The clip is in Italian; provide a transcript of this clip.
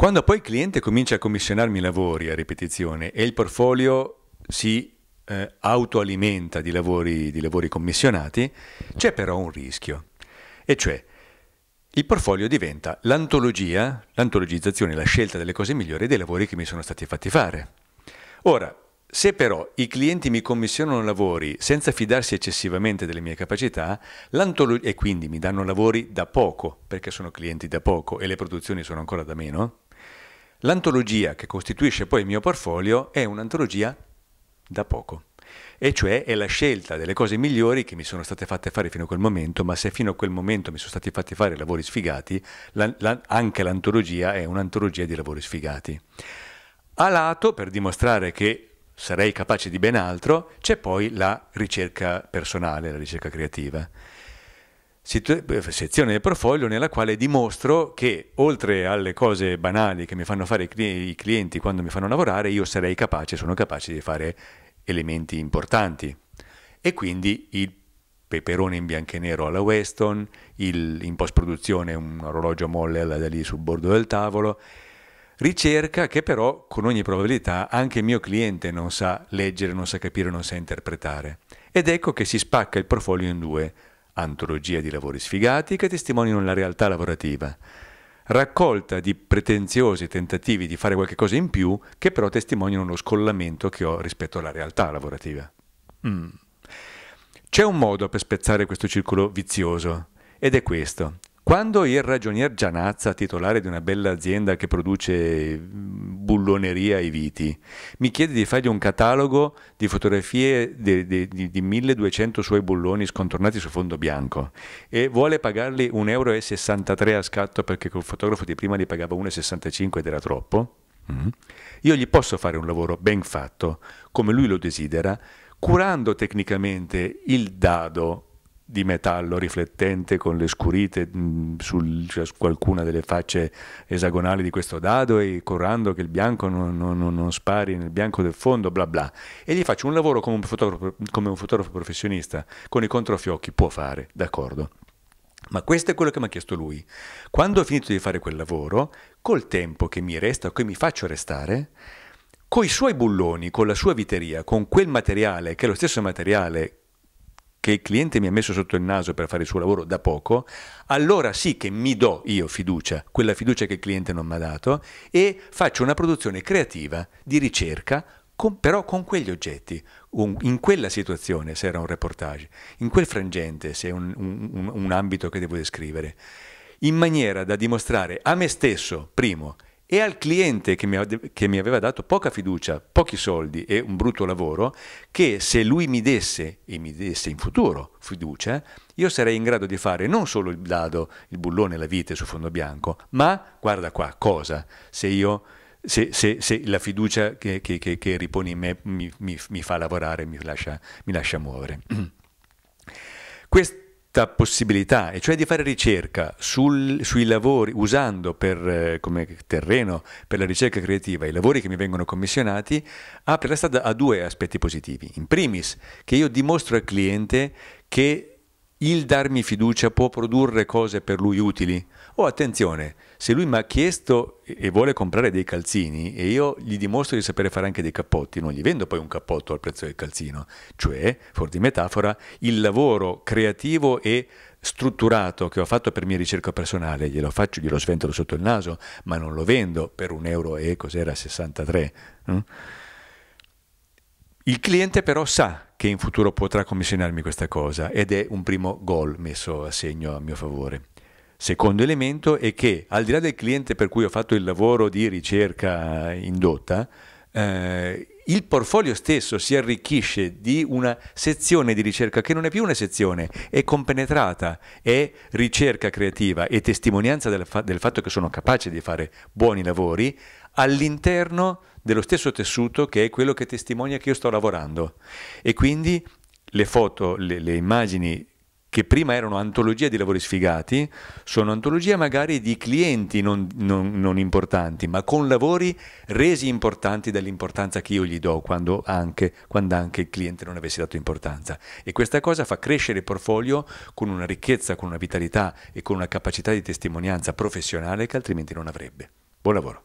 Quando poi il cliente comincia a commissionarmi lavori a ripetizione e il portfolio si eh, autoalimenta di lavori, di lavori commissionati, c'è però un rischio, e cioè il portfolio diventa l'antologia, l'antologizzazione, la scelta delle cose migliori dei lavori che mi sono stati fatti fare. Ora, se però i clienti mi commissionano lavori senza fidarsi eccessivamente delle mie capacità, e quindi mi danno lavori da poco, perché sono clienti da poco e le produzioni sono ancora da meno, L'antologia che costituisce poi il mio portfolio è un'antologia da poco, e cioè è la scelta delle cose migliori che mi sono state fatte fare fino a quel momento, ma se fino a quel momento mi sono stati fatti fare lavori sfigati, la, la, anche l'antologia è un'antologia di lavori sfigati. A lato, per dimostrare che sarei capace di ben altro, c'è poi la ricerca personale, la ricerca creativa sezione del portfolio nella quale dimostro che oltre alle cose banali che mi fanno fare i clienti quando mi fanno lavorare, io sarei capace, sono capace di fare elementi importanti. E quindi il peperone in bianco e nero alla Weston, il, in post-produzione un orologio molle da lì sul bordo del tavolo, ricerca che però con ogni probabilità anche il mio cliente non sa leggere, non sa capire, non sa interpretare. Ed ecco che si spacca il portfolio in due antologia di lavori sfigati che testimoniano la realtà lavorativa, raccolta di pretenziosi tentativi di fare qualche cosa in più che però testimoniano lo scollamento che ho rispetto alla realtà lavorativa. Mm. C'è un modo per spezzare questo circolo vizioso ed è questo. Quando il ragionier Gianazza, titolare di una bella azienda che produce bulloneria ai viti. Mi chiede di fargli un catalogo di fotografie di, di, di, di 1200 suoi bulloni scontornati su fondo bianco e vuole pagarli 1,63 euro a scatto perché col fotografo di prima li pagava 1,65 ed era troppo. Mm-hmm. Io gli posso fare un lavoro ben fatto, come lui lo desidera, curando tecnicamente il dado di metallo riflettente con le scurite mm, cioè, su qualcuna delle facce esagonali di questo dado e curando che il bianco non, non, non, spari nel bianco del fondo, bla bla. E gli faccio un lavoro come un fotografo, come un fotografo professionista, con i controfiocchi, può fare, d'accordo. Ma questo è quello che mi ha chiesto lui. Quando ho finito di fare quel lavoro, col tempo che mi resta, che mi faccio restare, con i suoi bulloni, con la sua viteria, con quel materiale, che è lo stesso materiale che il cliente mi ha messo sotto il naso per fare il suo lavoro da poco, allora sì che mi do io fiducia, quella fiducia che il cliente non mi ha dato, e faccio una produzione creativa di ricerca, con, però con quegli oggetti, un, in quella situazione, se era un reportage, in quel frangente, se è un, un, un ambito che devo descrivere, in maniera da dimostrare a me stesso, primo, e al cliente che mi, che mi aveva dato poca fiducia, pochi soldi e un brutto lavoro, che se lui mi desse, e mi desse in futuro fiducia, io sarei in grado di fare non solo il dado, il bullone, la vite su fondo bianco, ma guarda qua cosa, se io... Se, se, se, la fiducia che, che, che, che riponi in me mi, mi, mi fa lavorare, mi lascia, mi lascia muovere. Quest questa possibilità, e cioè di fare ricerca sul, sui lavori, usando per, eh, come terreno per la ricerca creativa i lavori che mi vengono commissionati, apre la strada a due aspetti positivi. In primis, che io dimostro al cliente che il darmi fiducia può produrre cose per lui utili. Oh, attenzione, se lui mi ha chiesto e vuole comprare dei calzini e io gli dimostro di sapere fare anche dei cappotti, non gli vendo poi un cappotto al prezzo del calzino. Cioè, fuori di metafora, il lavoro creativo e strutturato che ho fatto per mia ricerca personale, glielo faccio, glielo sventolo sotto il naso, ma non lo vendo per un euro e cos'era 63. Hm? Il cliente però sa che in futuro potrà commissionarmi questa cosa ed è un primo gol messo a segno a mio favore. Secondo elemento è che al di là del cliente per cui ho fatto il lavoro di ricerca indotta, eh, il portfolio stesso si arricchisce di una sezione di ricerca che non è più una sezione, è compenetrata, è ricerca creativa e testimonianza del, fa- del fatto che sono capace di fare buoni lavori all'interno dello stesso tessuto che è quello che testimonia che io sto lavorando. E quindi le foto, le, le immagini che prima erano antologia di lavori sfigati, sono antologia magari di clienti non, non, non, importanti, ma con lavori resi importanti dall'importanza che io gli do quando anche, quando anche il cliente non avesse dato importanza. E questa cosa fa crescere il portfolio con una ricchezza, con una vitalità e con una capacità di testimonianza professionale che altrimenti non avrebbe. Buon lavoro.